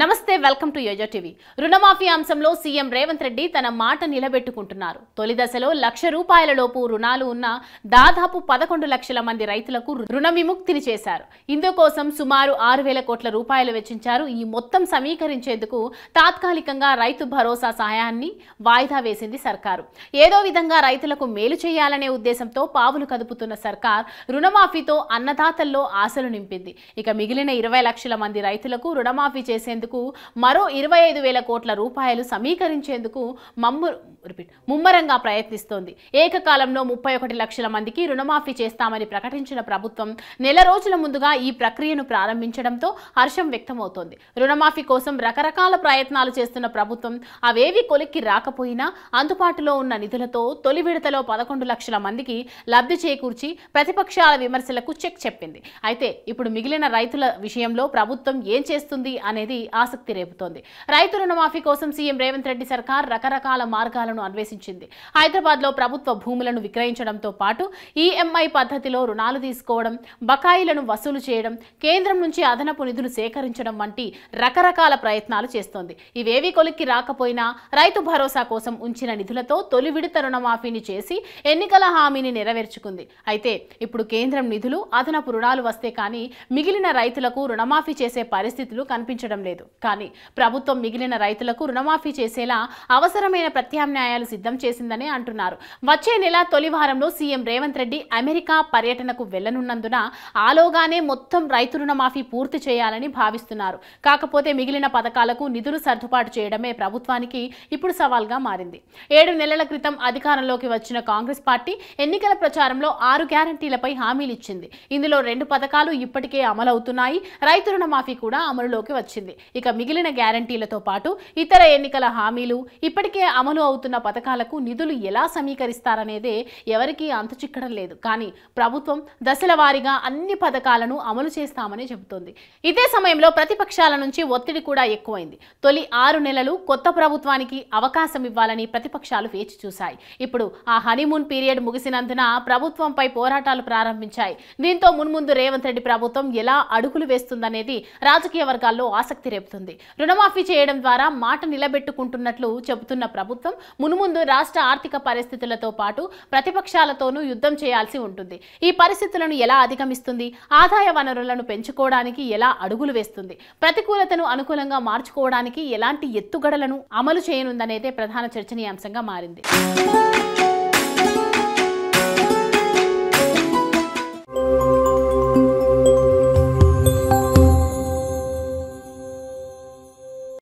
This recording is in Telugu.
నమస్తే వెల్కమ్ టు యోజో టీవీ రుణమాఫీ అంశంలో సీఎం రేవంత్ రెడ్డి తన మాట నిలబెట్టుకుంటున్నారు తొలి దశలో లక్ష రూపాయల లోపు రుణాలు ఉన్న దాదాపు పదకొండు లక్షల మంది రైతులకు రుణ విముక్తిని చేశారు ఇందుకోసం సుమారు ఆరు వేల కోట్ల రూపాయలు వెచ్చించారు ఈ మొత్తం సమీకరించేందుకు తాత్కాలికంగా రైతు భరోసా సహాయాన్ని వాయిదా వేసింది సర్కారు ఏదో విధంగా రైతులకు మేలు చేయాలనే ఉద్దేశంతో పావులు కదుపుతున్న సర్కార్ రుణమాఫీతో అన్నదాతల్లో ఆశలు నింపింది ఇక మిగిలిన ఇరవై లక్షల మంది రైతులకు రుణమాఫీ చేసేందుకు చేసేందుకు మరో ఇరవై ఐదు వేల కోట్ల రూపాయలు సమీకరించేందుకు మమ్ము రిపీట్ ముమ్మరంగా ప్రయత్నిస్తోంది ఏకకాలంలో ముప్పై ఒకటి లక్షల మందికి రుణమాఫీ చేస్తామని ప్రకటించిన ప్రభుత్వం నెల రోజుల ముందుగా ఈ ప్రక్రియను ప్రారంభించడంతో హర్షం వ్యక్తమవుతోంది రుణమాఫీ కోసం రకరకాల ప్రయత్నాలు చేస్తున్న ప్రభుత్వం అవేవి కొలిక్కి రాకపోయినా అందుబాటులో ఉన్న నిధులతో తొలి విడతలో పదకొండు లక్షల మందికి లబ్ధి చేకూర్చి ప్రతిపక్షాల విమర్శలకు చెక్ చెప్పింది అయితే ఇప్పుడు మిగిలిన రైతుల విషయంలో ప్రభుత్వం ఏం చేస్తుంది అనేది ఆసక్తి రేపుతోంది రైతు రుణమాఫీ కోసం సీఎం రేవంత్ రెడ్డి సర్కార్ రకరకాల మార్గాలను అన్వేషించింది హైదరాబాద్లో ప్రభుత్వ భూములను విక్రయించడంతో పాటు ఈఎంఐ పద్ధతిలో రుణాలు తీసుకోవడం బకాయిలను వసూలు చేయడం కేంద్రం నుంచి అదనపు నిధులు సేకరించడం వంటి రకరకాల ప్రయత్నాలు చేస్తోంది ఇవేవి కొలిక్కి రాకపోయినా రైతు భరోసా కోసం ఉంచిన నిధులతో తొలి విడత రుణమాఫీని చేసి ఎన్నికల హామీని నెరవేర్చుకుంది అయితే ఇప్పుడు కేంద్రం నిధులు అదనపు రుణాలు వస్తే కానీ మిగిలిన రైతులకు రుణమాఫీ చేసే పరిస్థితులు కనిపించడం లేదు తెలిపారు కానీ ప్రభుత్వం మిగిలిన రైతులకు రుణమాఫీ చేసేలా అవసరమైన ప్రత్యామ్నాయాలు సిద్ధం చేసిందని అంటున్నారు వచ్చే నెల తొలి వారంలో సీఎం రేవంత్ రెడ్డి అమెరికా పర్యటనకు వెళ్లనున్నందున ఆలోగానే మొత్తం రైతు రుణమాఫీ పూర్తి చేయాలని భావిస్తున్నారు కాకపోతే మిగిలిన పథకాలకు నిధులు సర్దుబాటు చేయడమే ప్రభుత్వానికి ఇప్పుడు సవాల్గా మారింది ఏడు నెలల క్రితం అధికారంలోకి వచ్చిన కాంగ్రెస్ పార్టీ ఎన్నికల ప్రచారంలో ఆరు గ్యారంటీలపై హామీలిచ్చింది ఇందులో రెండు పథకాలు ఇప్పటికే అమలవుతున్నాయి రైతు రుణమాఫీ కూడా అమలులోకి వచ్చింది ఇక మిగిలిన గ్యారంటీలతో పాటు ఇతర ఎన్నికల హామీలు ఇప్పటికే అమలు అవుతున్న పథకాలకు నిధులు ఎలా సమీకరిస్తారనేదే ఎవరికీ చిక్కడం లేదు కానీ ప్రభుత్వం దశల వారీగా అన్ని పథకాలను అమలు చేస్తామని చెబుతోంది ఇదే సమయంలో ప్రతిపక్షాల నుంచి ఒత్తిడి కూడా ఎక్కువైంది తొలి ఆరు నెలలు కొత్త ప్రభుత్వానికి అవకాశం ఇవ్వాలని ప్రతిపక్షాలు వేచి చూశాయి ఇప్పుడు ఆ హనీమూన్ పీరియడ్ ముగిసినందున ప్రభుత్వంపై పోరాటాలు ప్రారంభించాయి దీంతో మున్ముందు రేవంత్ రెడ్డి ప్రభుత్వం ఎలా అడుగులు వేస్తుందనేది రాజకీయ వర్గాల్లో ఆసక్తి రేపు చెబుతుంది రుణమాఫీ చేయడం ద్వారా మాట నిలబెట్టుకుంటున్నట్లు చెబుతున్న ప్రభుత్వం మునుముందు రాష్ట్ర ఆర్థిక పరిస్థితులతో పాటు ప్రతిపక్షాలతోనూ యుద్ధం చేయాల్సి ఉంటుంది ఈ పరిస్థితులను ఎలా అధిగమిస్తుంది ఆదాయ వనరులను పెంచుకోవడానికి ఎలా అడుగులు వేస్తుంది ప్రతికూలతను అనుకూలంగా మార్చుకోవడానికి ఎలాంటి ఎత్తుగడలను అమలు చేయనుందనేదే ప్రధాన చర్చనీయాంశంగా మారింది